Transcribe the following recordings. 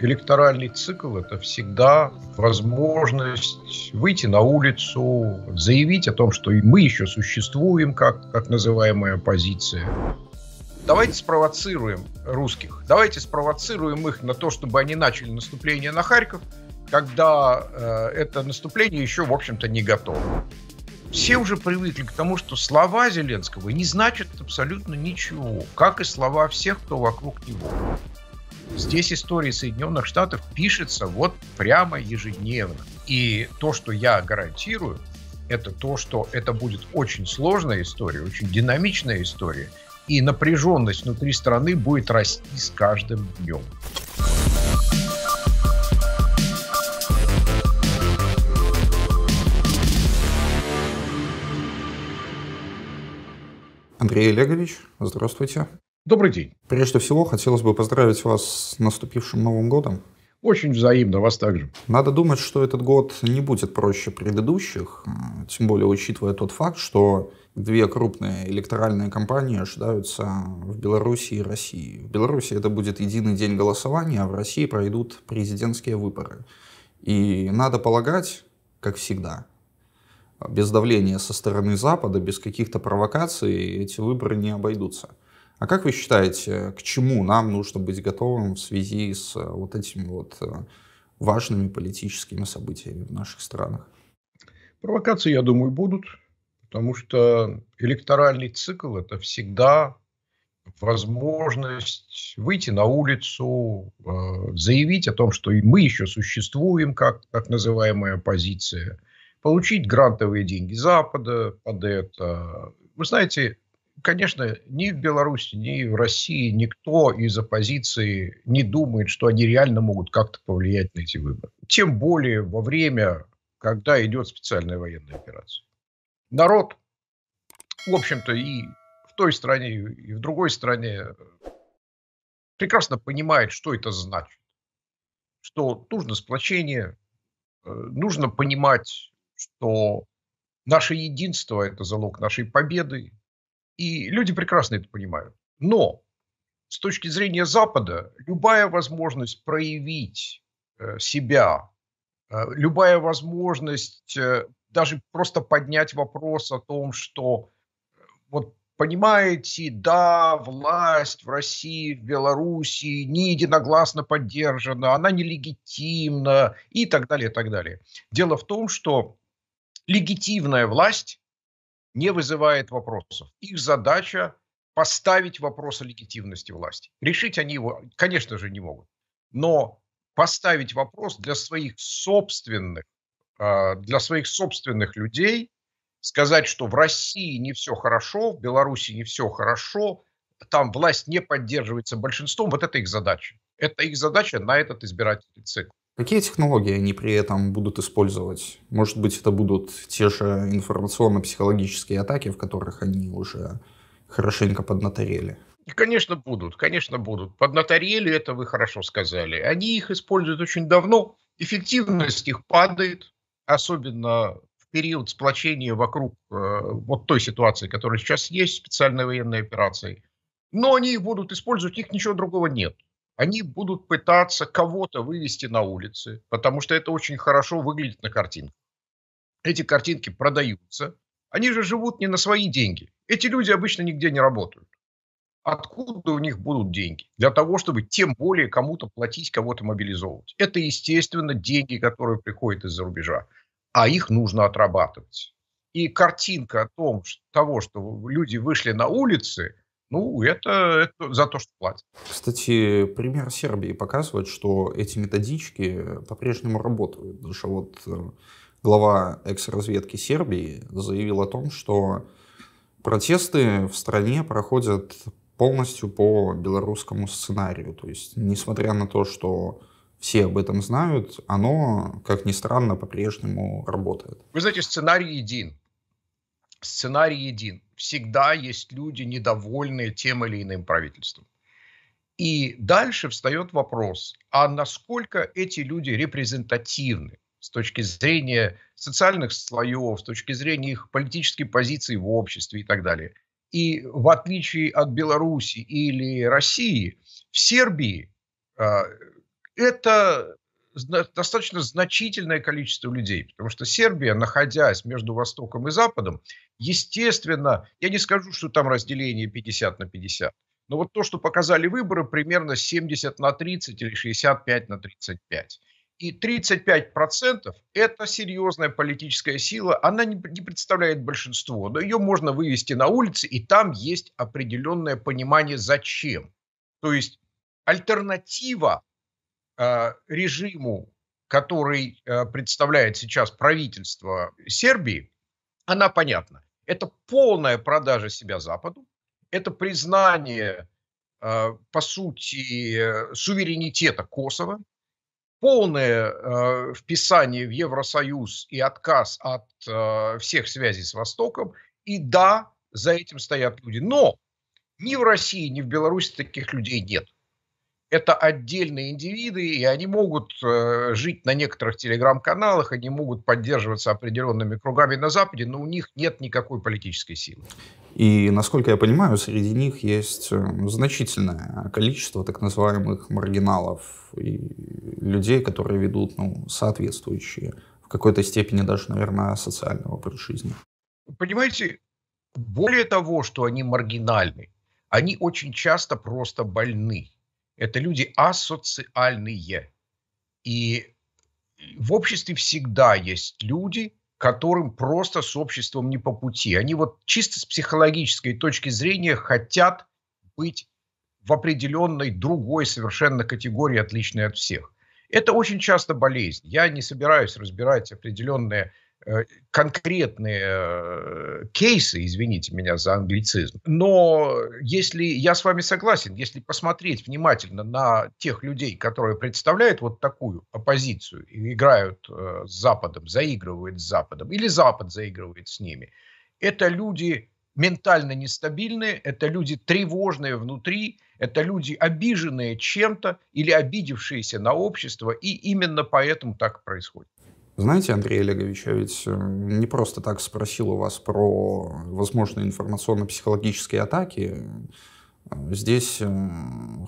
Электоральный цикл – это всегда возможность выйти на улицу, заявить о том, что мы еще существуем, как так называемая оппозиция. Давайте спровоцируем русских, давайте спровоцируем их на то, чтобы они начали наступление на Харьков, когда э, это наступление еще, в общем-то, не готово. Все уже привыкли к тому, что слова Зеленского не значат абсолютно ничего, как и слова всех, кто вокруг него. Здесь история Соединенных Штатов пишется вот прямо ежедневно. И то, что я гарантирую, это то, что это будет очень сложная история, очень динамичная история, и напряженность внутри страны будет расти с каждым днем. Андрей Олегович, здравствуйте. Добрый день. Прежде всего, хотелось бы поздравить вас с наступившим Новым годом. Очень взаимно, вас также. Надо думать, что этот год не будет проще предыдущих, э, тем более учитывая тот факт, что две крупные электоральные кампании ожидаются в Беларуси и России. В Беларуси это будет единый день голосования, а в России пройдут президентские выборы. И надо полагать, как всегда, без давления со стороны Запада, без каких-то провокаций эти выборы не обойдутся. А как вы считаете, к чему нам нужно быть готовым в связи с э, вот этими вот э, важными политическими событиями в наших странах? Провокации, я думаю, будут, потому что электоральный цикл – это всегда возможность выйти на улицу, э, заявить о том, что мы еще существуем, как так называемая оппозиция, получить грантовые деньги Запада под это. Вы знаете, конечно, ни в Беларуси, ни в России никто из оппозиции не думает, что они реально могут как-то повлиять на эти выборы. Тем более во время, когда идет специальная военная операция. Народ, в общем-то, и в той стране, и в другой стране прекрасно понимает, что это значит. Что нужно сплочение, э, нужно понимать, что наше единство – это залог нашей победы, и люди прекрасно это понимают. Но с точки зрения Запада любая возможность проявить э, себя, э, любая возможность э, даже просто поднять вопрос о том, что вот понимаете, да, власть в России, в Белоруссии не единогласно поддержана, она нелегитимна и так далее, и так далее. Дело в том, что легитимная власть не вызывает вопросов. Их задача поставить вопрос о легитимности власти. Решить они его, конечно же, не могут. Но поставить вопрос для своих собственных, а, для своих собственных людей, сказать, что в России не все хорошо, в Беларуси не все хорошо, там власть не поддерживается большинством, вот это их задача. Это их задача на этот избирательный цикл. Какие технологии они при этом будут использовать? Может быть, это будут те же информационно-психологические атаки, в которых они уже хорошенько поднаторели? Конечно, будут, конечно, будут. Поднаторели, это вы хорошо сказали. Они их используют очень давно. Эффективность их падает, особенно в период сплочения вокруг э, вот той ситуации, которая сейчас есть, специальной военной операции. Но они их будут использовать, их, ничего другого нет они будут пытаться кого-то вывести на улицы, потому что это очень хорошо выглядит на картинках. Эти картинки продаются. Они же живут не на свои деньги. Эти люди обычно нигде не работают. Откуда у них будут деньги? Для того, чтобы тем более кому-то платить, кого-то мобилизовывать. Это, естественно, деньги, которые приходят из-за рубежа. А их нужно отрабатывать. И картинка о том, что, того, что люди вышли на улицы – ну, это, это за то, что платят. Кстати, пример Сербии показывает, что эти методички по-прежнему работают. Даже вот э, глава экс-разведки Сербии заявил о том, что протесты в стране проходят полностью по белорусскому сценарию. То есть, несмотря на то, что все об этом знают, оно, как ни странно, по-прежнему работает. Вы знаете, сценарий един. Сценарий един всегда есть люди, недовольные тем или иным правительством. И дальше встает вопрос, а насколько эти люди репрезентативны с точки зрения социальных слоев, с точки зрения их политической позиции в обществе и так далее. И в отличие от Беларуси или России, в Сербии э, это достаточно значительное количество людей, потому что Сербия, находясь между Востоком и Западом, естественно, я не скажу, что там разделение 50 на 50, но вот то, что показали выборы, примерно 70 на 30 или 65 на 35. И 35% процентов это серьезная политическая сила, она не, не представляет большинство, но ее можно вывести на улицы, и там есть определенное понимание зачем. То есть альтернатива Э, режиму, который э, представляет сейчас правительство Сербии, она понятна. Это полная продажа себя Западу, это признание, э, по сути, суверенитета Косово, полное вписание в Евросоюз и отказ от всех связей с Востоком. И да, за этим стоят люди. Но ни в России, ни в Беларуси таких людей нет это отдельные индивиды, и они могут э, жить на некоторых телеграм-каналах, они могут поддерживаться определенными кругами на Западе, но у них нет никакой политической силы. И, насколько я понимаю, среди них есть э, значительное количество так называемых маргиналов и людей, которые ведут ну, соответствующие в какой-то степени даже, наверное, социального образ жизни. Понимаете, более того, что они маргинальны, они очень часто просто больны это люди асоциальные. И в обществе всегда есть люди, которым просто с обществом не по пути. Они вот чисто с психологической точки зрения хотят быть в определенной другой совершенно категории, отличной от всех. Это очень часто болезнь. Я не собираюсь разбирать определенные Э, конкретные э, кейсы, извините меня за англицизм. Но если я с вами согласен, если посмотреть внимательно на тех людей, которые представляют вот такую оппозицию и играют э, с Западом, заигрывают с Западом, или Запад заигрывает с ними, это люди ментально нестабильные, это люди тревожные внутри, это люди обиженные чем-то или обидевшиеся на общество, и именно поэтому так происходит. Знаете, Андрей Олегович, я ведь э, не просто так спросил у вас про возможные информационно-психологические атаки. Э, здесь э,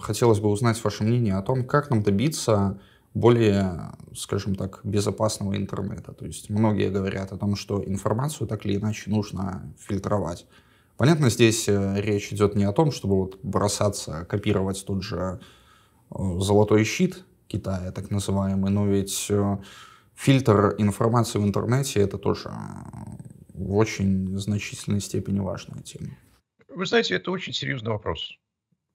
хотелось бы узнать ваше мнение о том, как нам добиться более, скажем так, безопасного интернета. То есть многие говорят о том, что информацию так или иначе нужно фильтровать. Понятно, здесь речь идет не о том, чтобы вот бросаться, копировать тот же золотой щит Китая, так называемый, но ведь фильтр информации в интернете — это тоже э, в очень значительной степени важная тема. Вы знаете, это очень серьезный вопрос.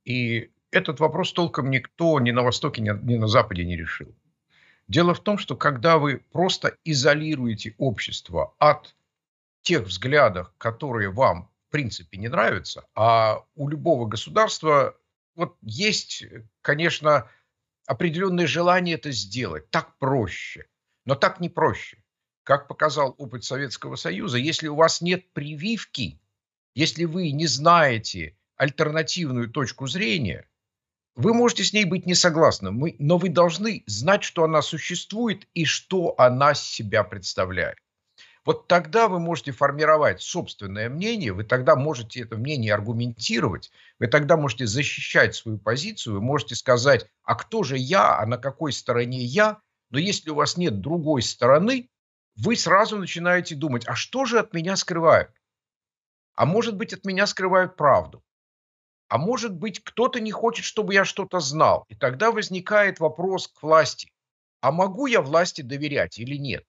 И этот вопрос толком никто ни на Востоке, ни на Западе не решил. Дело в том, что когда вы просто изолируете общество от тех взглядов, которые вам, в принципе, не нравятся, а у любого государства вот есть, конечно, определенное желание это сделать, так проще. Но так не проще. Как показал опыт Советского Союза, если у вас нет прививки, если вы не знаете альтернативную точку зрения, вы можете с ней быть не согласны, но вы должны знать, что она существует и что она себя представляет. Вот тогда вы можете формировать собственное мнение, вы тогда можете это мнение аргументировать, вы тогда можете защищать свою позицию, вы можете сказать, а кто же я, а на какой стороне я, но если у вас нет другой стороны, вы сразу начинаете думать, а что же от меня скрывают? А может быть, от меня скрывают правду? А может быть, кто-то не хочет, чтобы я что-то знал? И тогда возникает вопрос к власти. А могу я власти доверять или нет?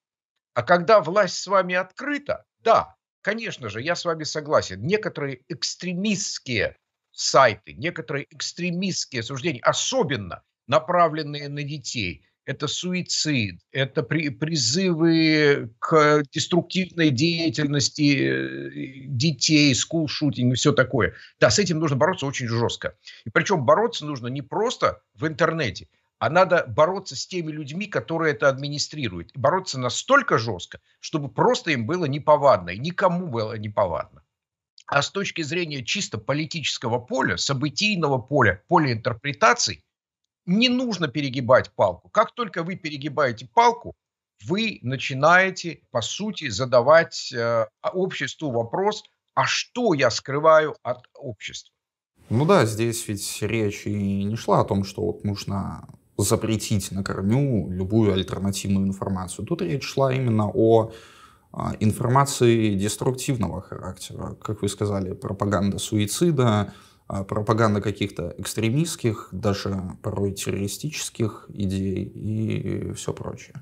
А когда власть с вами открыта, да, конечно же, я с вами согласен. Некоторые экстремистские сайты, некоторые экстремистские суждения, особенно направленные на детей, это суицид, это при, призывы к деструктивной деятельности э, детей, скул-шутинг и все такое. Да, с этим нужно бороться очень жестко. И причем бороться нужно не просто в интернете, а надо бороться с теми людьми, которые это администрируют. И бороться настолько жестко, чтобы просто им было неповадно, и никому было неповадно. А с точки зрения чисто политического поля, событийного поля, поля интерпретаций, не нужно перегибать палку. Как только вы перегибаете палку, вы начинаете, по сути, задавать э, а, обществу вопрос, а что я скрываю от общества? Ну да, здесь ведь речь и не шла о том, что вот нужно запретить на корню любую альтернативную информацию. Тут речь шла именно о а, информации деструктивного характера. Как вы сказали, пропаганда суицида, а, пропаганда каких-то экстремистских, даже порой террористических идей и все прочее.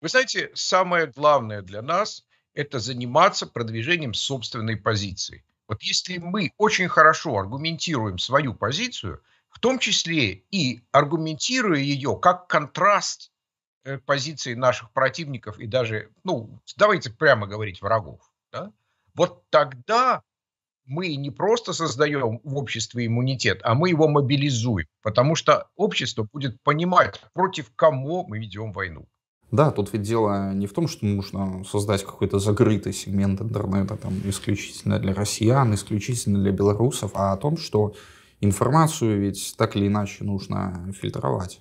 Вы знаете, самое главное для нас – это заниматься продвижением собственной позиции. Вот если мы очень хорошо аргументируем свою позицию, в том числе и аргументируя ее как контраст э, позиции наших противников и даже, ну, давайте прямо говорить, врагов, да, вот тогда мы не просто создаем в обществе иммунитет, а мы его мобилизуем, потому что общество будет понимать, против кого мы ведем войну. Да, тут ведь дело не в том, что нужно создать какой-то закрытый сегмент интернета там, исключительно для россиян, исключительно для белорусов, а о том, что информацию ведь так или иначе нужно фильтровать.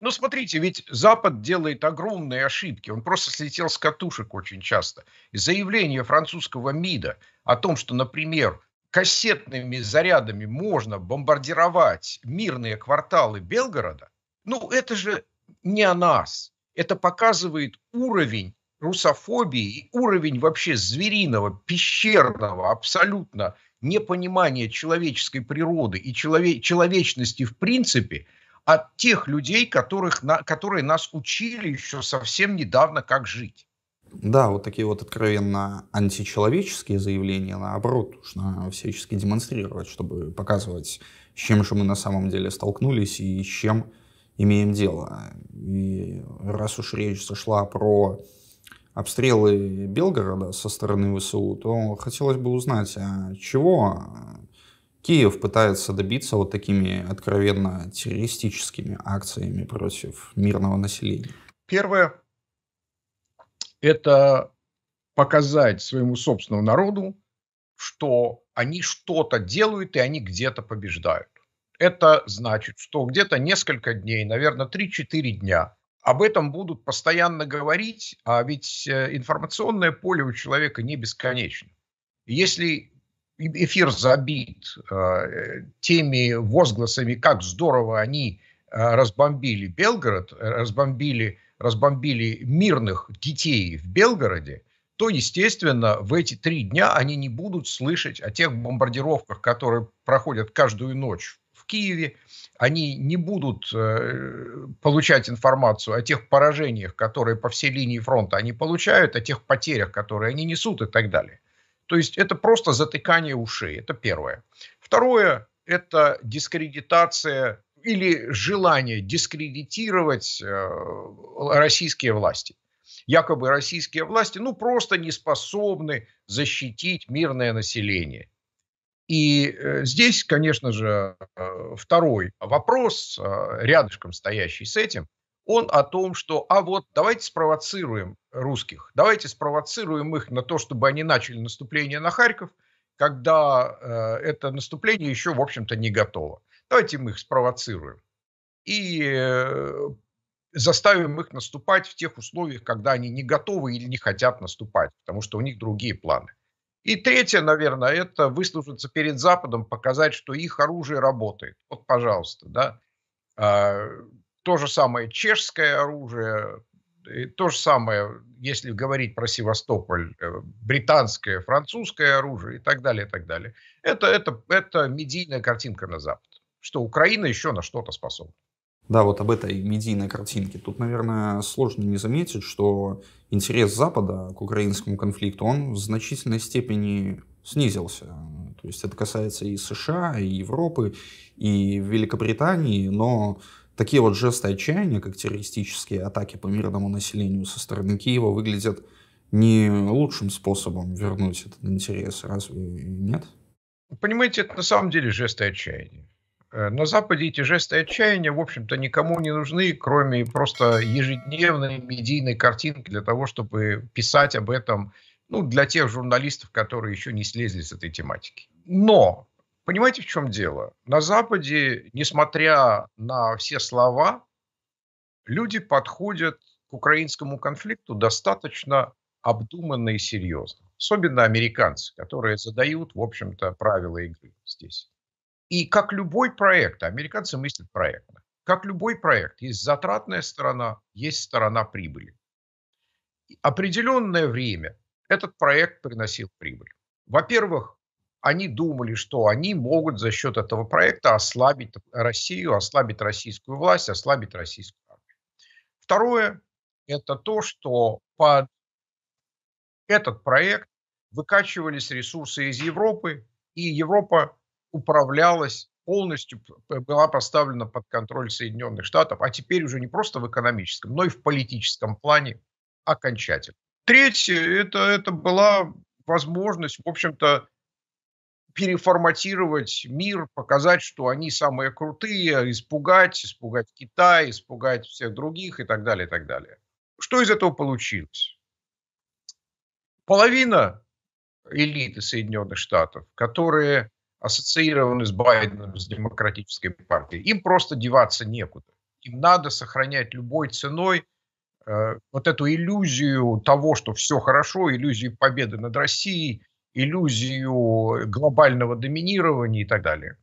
Ну, смотрите, ведь Запад делает огромные ошибки. Он просто слетел с катушек очень часто. И заявление французского МИДа о том, что, например, кассетными зарядами можно бомбардировать мирные кварталы Белгорода, ну, это же не о нас. Это показывает уровень русофобии и уровень вообще звериного, пещерного, абсолютно непонимания человеческой природы и челове- человечности в принципе – от тех людей, которых, на, которые нас учили еще совсем недавно, как жить. Да, вот такие вот откровенно античеловеческие заявления, наоборот, нужно всячески демонстрировать, чтобы показывать, с чем же мы на самом деле столкнулись и с чем имеем дело. И раз уж речь сошла про обстрелы Белгорода со стороны ВСУ, то хотелось бы узнать, а чего Киев пытается добиться вот такими откровенно террористическими акциями против мирного населения? Первое – это показать своему собственному народу, что они что-то делают и они где-то побеждают. Это значит, что где-то несколько дней, наверное, 3-4 дня об этом будут постоянно говорить, а ведь э, информационное поле у человека не бесконечно. Если эфир забит э, теми возгласами, как здорово они э, разбомбили Белгород, э, разбомбили, разбомбили мирных детей в Белгороде, то, естественно, в эти три дня они не будут слышать о тех бомбардировках, которые проходят каждую ночь в Киеве, они не будут э, получать информацию о тех поражениях, которые по всей линии фронта они получают, о тех потерях, которые они несут и так далее. То есть это просто затыкание ушей, это первое. Второе – это дискредитация или желание дискредитировать э, российские власти. Якобы российские власти ну просто не способны защитить мирное население. И э, здесь, конечно же, э, второй вопрос, рядышком стоящий с этим, он о том, что, а вот давайте спровоцируем русских, давайте спровоцируем их на то, чтобы они начали наступление на Харьков, когда э, это наступление еще, в общем-то, не готово. Давайте мы их спровоцируем и э, заставим их наступать в тех условиях, когда они не готовы или не хотят наступать, потому что у них другие планы. И третье, наверное, это выслужиться перед Западом, показать, что их оружие работает. Вот, пожалуйста, да. А, то же самое чешское оружие, и то же самое, если говорить про Севастополь, э, британское, французское оружие и так далее, и так далее. Это, это, это медийная картинка на Запад, что Украина еще на что-то способна. Да, вот об этой медийной картинке. Тут, наверное, сложно не заметить, что интерес Запада к украинскому конфликту, он в значительной степени снизился. То есть это касается и США, и Европы, и Великобритании, но Такие вот жесты отчаяния, как террористические атаки по мирному населению со стороны Киева, выглядят не лучшим способом вернуть этот интерес, разве нет? Понимаете, это на самом деле жесты отчаяния. Э, на Западе эти жесты отчаяния, в общем-то, никому не нужны, кроме просто ежедневной медийной картинки для того, чтобы писать об этом ну, для тех журналистов, которые еще не слезли с этой тематики. Но Понимаете, в чем дело? На Западе, несмотря на все слова, люди подходят к украинскому конфликту достаточно обдуманно и серьезно. Особенно американцы, которые задают, в общем-то, правила игры здесь. И как любой проект, американцы мыслят проектно, как любой проект, есть затратная сторона, есть сторона прибыли. Определенное время этот проект приносил прибыль. Во-первых, они думали, что они могут за счет этого проекта ослабить Россию, ослабить российскую власть, ослабить российскую армию. Второе – это то, что под этот проект выкачивались ресурсы из Европы, и Европа управлялась полностью, была поставлена под контроль Соединенных Штатов, а теперь уже не просто в экономическом, но и в политическом плане окончательно. Третье – это, это была возможность, в общем-то, переформатировать мир, показать, что они самые крутые, испугать, испугать Китай, испугать всех других и так далее, и так далее. Что из этого получилось? Половина элиты Соединенных Штатов, которые ассоциированы с Байденом, с демократической партией, им просто деваться некуда. Им надо сохранять любой ценой э, вот эту иллюзию того, что все хорошо, иллюзию победы над Россией – иллюзию глобального доминирования и так далее.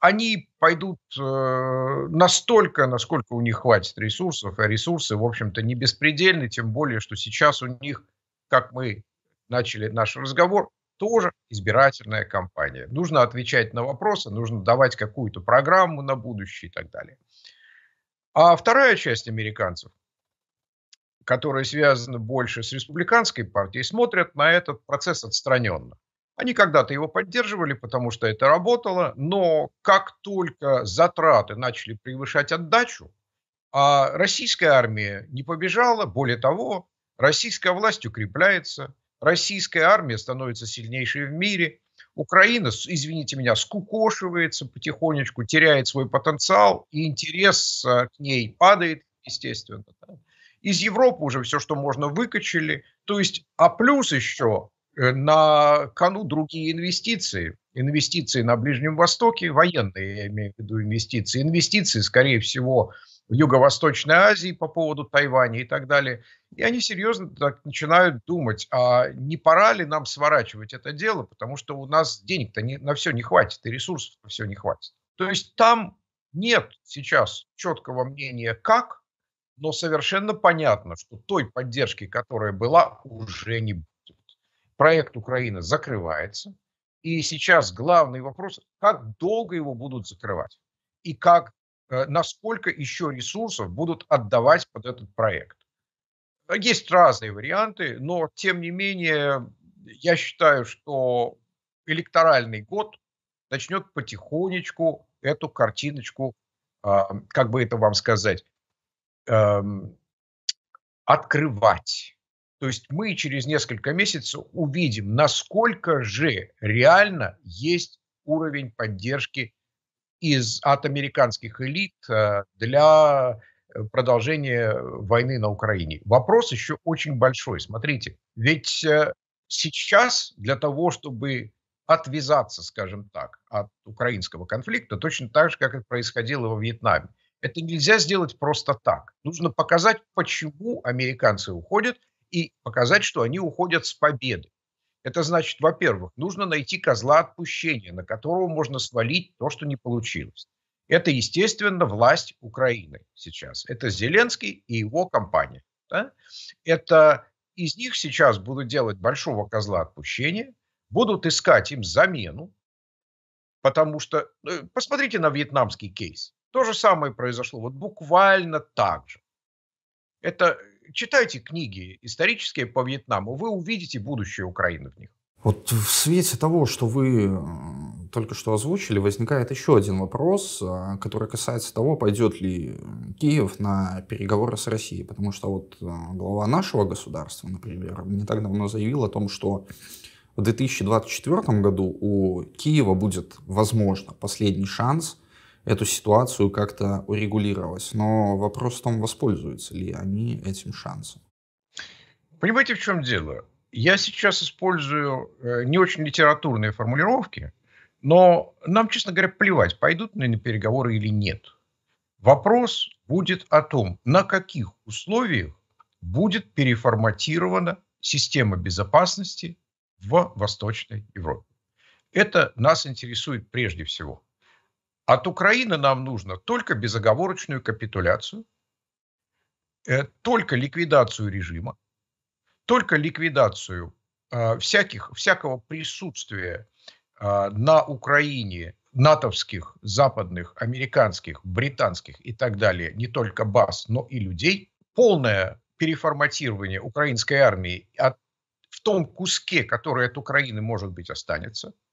Они пойдут э, настолько, насколько у них хватит ресурсов, а ресурсы, в общем-то, не беспредельны, тем более, что сейчас у них, как мы начали наш разговор, тоже избирательная кампания. Нужно отвечать на вопросы, нужно давать какую-то программу на будущее и так далее. А вторая часть американцев – которые связаны больше с республиканской партией, смотрят на этот процесс отстраненно. Они когда-то его поддерживали, потому что это работало, но как только затраты начали превышать отдачу, а российская армия не побежала, более того, российская власть укрепляется, российская армия становится сильнейшей в мире, Украина, извините меня, скукошивается потихонечку, теряет свой потенциал, и интерес э, к ней падает, естественно. Да? Из Европы уже все, что можно, выкачали. То есть, а плюс еще э, на кону другие инвестиции. Инвестиции на Ближнем Востоке, военные, я имею в виду инвестиции. Инвестиции, скорее всего, в Юго-Восточной Азии по поводу Тайваня и так далее. И они серьезно так начинают думать, а не пора ли нам сворачивать это дело, потому что у нас денег-то не, на все не хватит, и ресурсов на все не хватит. То есть там нет сейчас четкого мнения как, но совершенно понятно, что той поддержки, которая была, уже не будет. Проект Украины закрывается. И сейчас главный вопрос, как долго его будут закрывать? И как, э, насколько еще ресурсов будут отдавать под этот проект? Есть разные варианты, но тем не менее я считаю, что электоральный год начнет потихонечку эту картиночку, а, как бы это вам сказать, эм, открывать. То есть мы через несколько месяцев увидим, насколько же реально есть уровень поддержки из, от американских элит э, для э, продолжения войны на Украине. Вопрос еще очень большой. Смотрите, ведь э, сейчас для того, чтобы отвязаться, скажем так, от украинского конфликта, точно так же, как это происходило во Вьетнаме, это нельзя сделать просто так. Нужно показать, почему американцы уходят, и показать, что они уходят с победы. Это значит, во-первых, нужно найти козла отпущения, на которого можно свалить то, что не получилось. Это, естественно, власть Украины сейчас. Это Зеленский и его компания. Да? Это из них сейчас будут делать большого козла отпущения, будут искать им замену, потому что э, посмотрите на вьетнамский кейс. То же самое произошло, вот буквально так же. Это э, читайте книги исторические по Вьетнаму, вы увидите будущее Украины в них. Вот в свете того, что вы только что озвучили, возникает еще один вопрос, а, который касается того, пойдет ли Киев на переговоры с Россией. Потому что вот э, глава нашего государства, например, не так давно заявил о том, что в 2024 году у Киева будет, возможно, последний шанс – эту ситуацию как-то урегулировать. Но вопрос в том, воспользуются ли они этим шансом. Понимаете, в чем дело? Я сейчас использую э, не очень литературные формулировки, но нам, честно говоря, плевать, пойдут ли на переговоры или нет. Вопрос будет о том, на каких условиях будет переформатирована система безопасности в Восточной Европе. Это нас интересует прежде всего. От Украины нам нужно только безоговорочную капитуляцию, э, только ликвидацию режима, только ликвидацию э, всяких, всякого присутствия э, на Украине натовских, западных, американских, британских и так далее, не только баз, но и людей, полное переформатирование украинской армии от, в том куске, который от Украины, может быть, останется –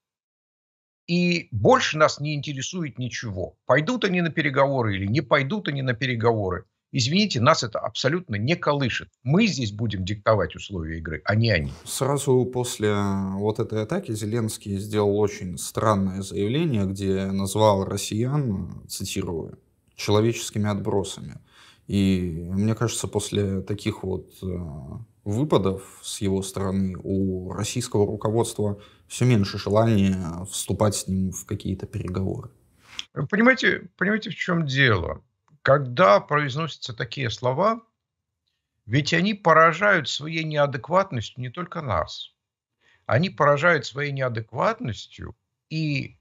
и больше нас не интересует ничего. Пойдут они на переговоры или не пойдут они на переговоры. Извините, нас это абсолютно не колышет. Мы здесь будем диктовать условия игры, а не они. Сразу после э, вот этой атаки Зеленский сделал очень странное заявление, где назвал россиян, цитирую, человеческими отбросами. И мне кажется, после таких вот э, выпадов с его стороны, у российского руководства все меньше желания вступать с ним в какие-то переговоры. Понимаете, понимаете, в чем дело? Когда произносятся такие слова, ведь они поражают своей неадекватностью не только нас. Они поражают своей неадекватностью и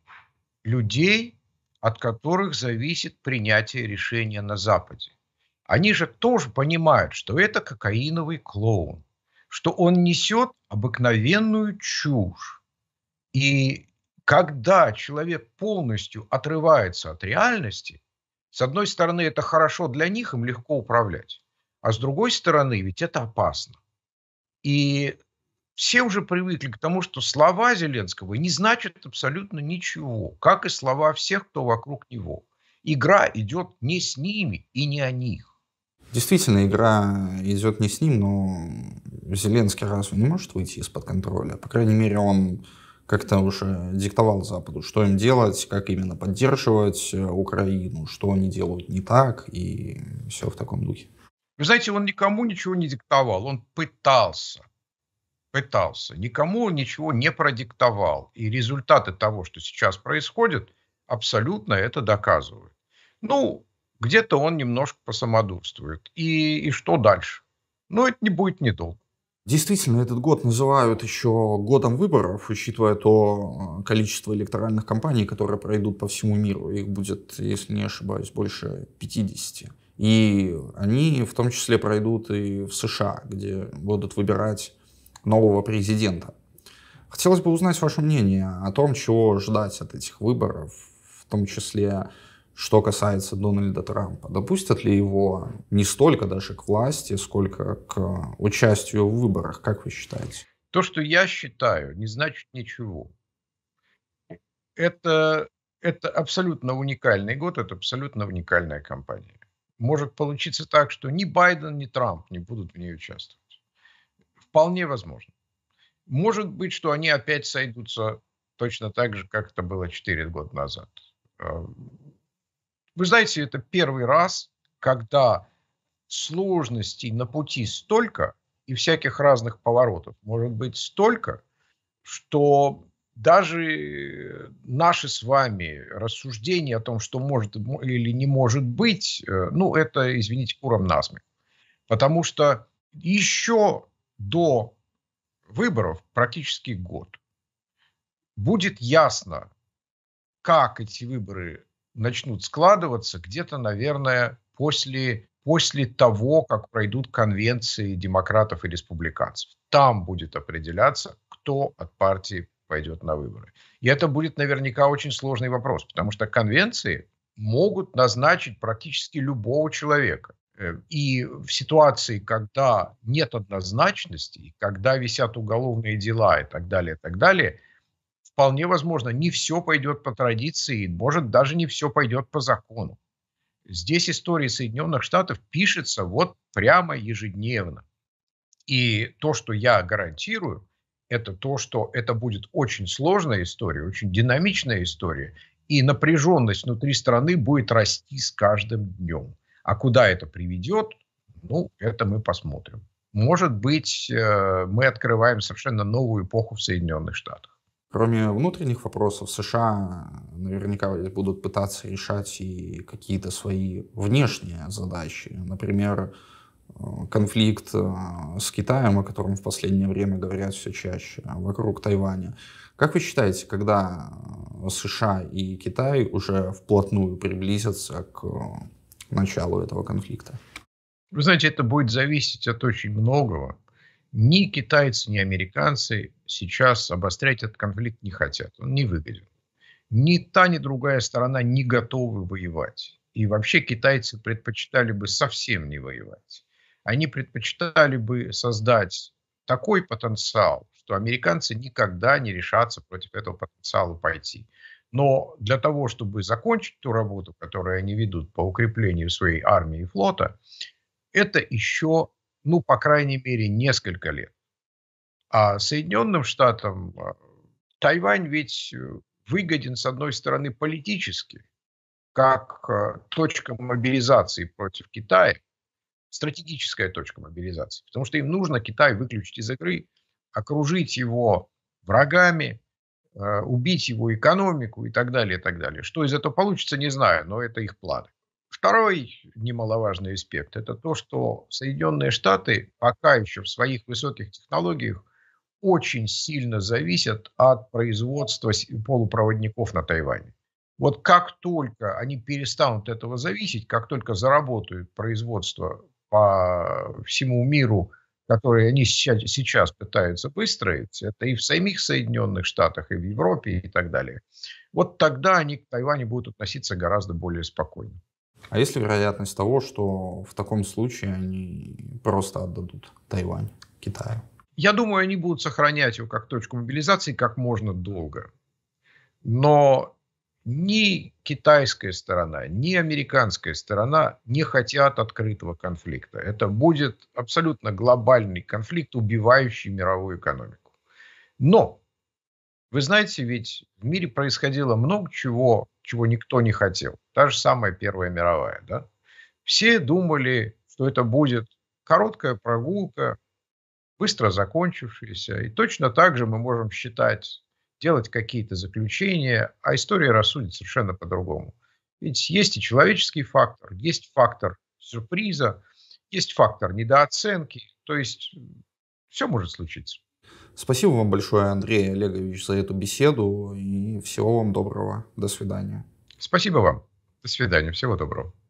людей, от которых зависит принятие решения на Западе. Они же тоже понимают, что это кокаиновый клоун, что он несет обыкновенную чушь. И когда человек полностью отрывается от реальности, с одной стороны, это хорошо для них, им легко управлять, а с другой стороны, ведь это опасно. И все уже привыкли к тому, что слова Зеленского не значат абсолютно ничего, как и слова всех, кто вокруг него. Игра идет не с ними и не о них. Действительно, игра идет не с ним, но Зеленский разве не может выйти из-под контроля. По крайней мере, он как-то уже диктовал Западу, что им делать, как именно поддерживать э, Украину, что они делают не так и все в таком духе. Вы знаете, он никому ничего не диктовал, он пытался. Пытался. Никому ничего не продиктовал. И результаты того, что сейчас происходит, абсолютно это доказывают. Ну, где-то он немножко посамодурствует. И, и что дальше? Ну, это не будет недолго. Действительно, этот год называют еще годом выборов, учитывая то э, количество электоральных кампаний, которые пройдут по всему миру. Их будет, если не ошибаюсь, больше 50. И они в том числе пройдут и в США, где будут выбирать нового президента. Хотелось бы узнать ваше мнение о том, чего ждать от этих выборов, в том числе что касается Дональда Трампа, допустят ли его не столько даже к власти, сколько к э, участию в выборах, как вы считаете? То, что я считаю, не значит ничего. Это, это абсолютно уникальный год, это абсолютно уникальная кампания. Может получиться так, что ни Байден, ни Трамп не будут в ней участвовать. Вполне возможно. Может быть, что они опять сойдутся точно так же, как это было 4 года назад э, вы знаете, это первый раз, когда сложностей на пути столько и всяких разных поворотов может быть столько, что даже наши с вами рассуждения о том, что может или не может быть, э, ну, это, извините, куром насмех. Потому что еще до выборов практически год будет ясно, как эти выборы начнут складываться где-то, наверное, после, после того, как пройдут конвенции демократов и республиканцев. Там будет определяться, кто от партии пойдет на выборы. И это будет наверняка очень сложный вопрос, потому что конвенции могут назначить практически любого человека. Э, и в ситуации, когда нет однозначности, когда висят уголовные дела и так далее, и так далее – вполне возможно, не все пойдет по традиции, может, даже не все пойдет по закону. Здесь история Соединенных Штатов пишется вот прямо ежедневно. И то, что я гарантирую, это то, что это будет очень сложная история, очень динамичная история, и напряженность внутри страны будет расти с каждым днем. А куда это приведет, ну, это мы посмотрим. Может быть, э, мы открываем совершенно новую эпоху в Соединенных Штатах. Кроме внутренних вопросов, США наверняка будут пытаться решать и какие-то свои внешние задачи. Например, э, конфликт э, с Китаем, о котором в последнее время говорят все чаще, вокруг Тайваня. Как вы считаете, когда э, США и Китай уже вплотную приблизятся к началу этого конфликта? Вы знаете, это будет зависеть от очень многого. Ни китайцы, ни американцы сейчас обострять этот конфликт не хотят. Он не выгоден. Ни та, ни другая сторона не готовы воевать. И вообще китайцы предпочитали бы совсем не воевать. Они предпочитали бы создать такой потенциал, что американцы никогда не решатся против этого потенциала пойти. Но для того, чтобы закончить ту работу, которую они ведут по укреплению своей армии и флота, это еще ну, по крайней мере, несколько лет. А Соединенным Штатам а, Тайвань ведь э, выгоден, с одной стороны, политически, как а, точка мобилизации против Китая, стратегическая точка мобилизации, потому что им нужно Китай выключить из игры, окружить его врагами, а, убить его экономику и так далее, и так далее. Что из этого получится, не знаю, но это их планы. Второй немаловажный аспект – это то, что Соединенные Штаты пока еще в своих высоких технологиях очень сильно зависят от производства полупроводников на Тайване. Вот как только они перестанут этого зависеть, как только заработают производство по всему миру, которое они сейчас, сейчас пытаются выстроить, это и в самих Соединенных Штатах, и в Европе, и так далее, вот тогда они к Тайваню будут относиться гораздо более спокойно. А есть ли вероятность того, что в таком случае они просто отдадут Тайвань Китаю? Я думаю, они будут сохранять его как точку мобилизации как можно долго. Но ни китайская сторона, ни американская сторона не хотят открытого конфликта. Это будет абсолютно глобальный конфликт, убивающий мировую экономику. Но вы знаете, ведь в мире происходило много чего, чего никто не хотел. Та же самая Первая мировая, да? Все думали, что это будет короткая прогулка, быстро закончившаяся. И точно так же мы можем считать, делать какие-то заключения, а история рассудит совершенно по-другому. Ведь есть и человеческий фактор, есть фактор сюрприза, есть фактор недооценки. То есть все может случиться. Спасибо вам большое, Андрей Олегович, за эту беседу. И всего вам доброго. До свидания. Спасибо вам. До свидания. Всего доброго.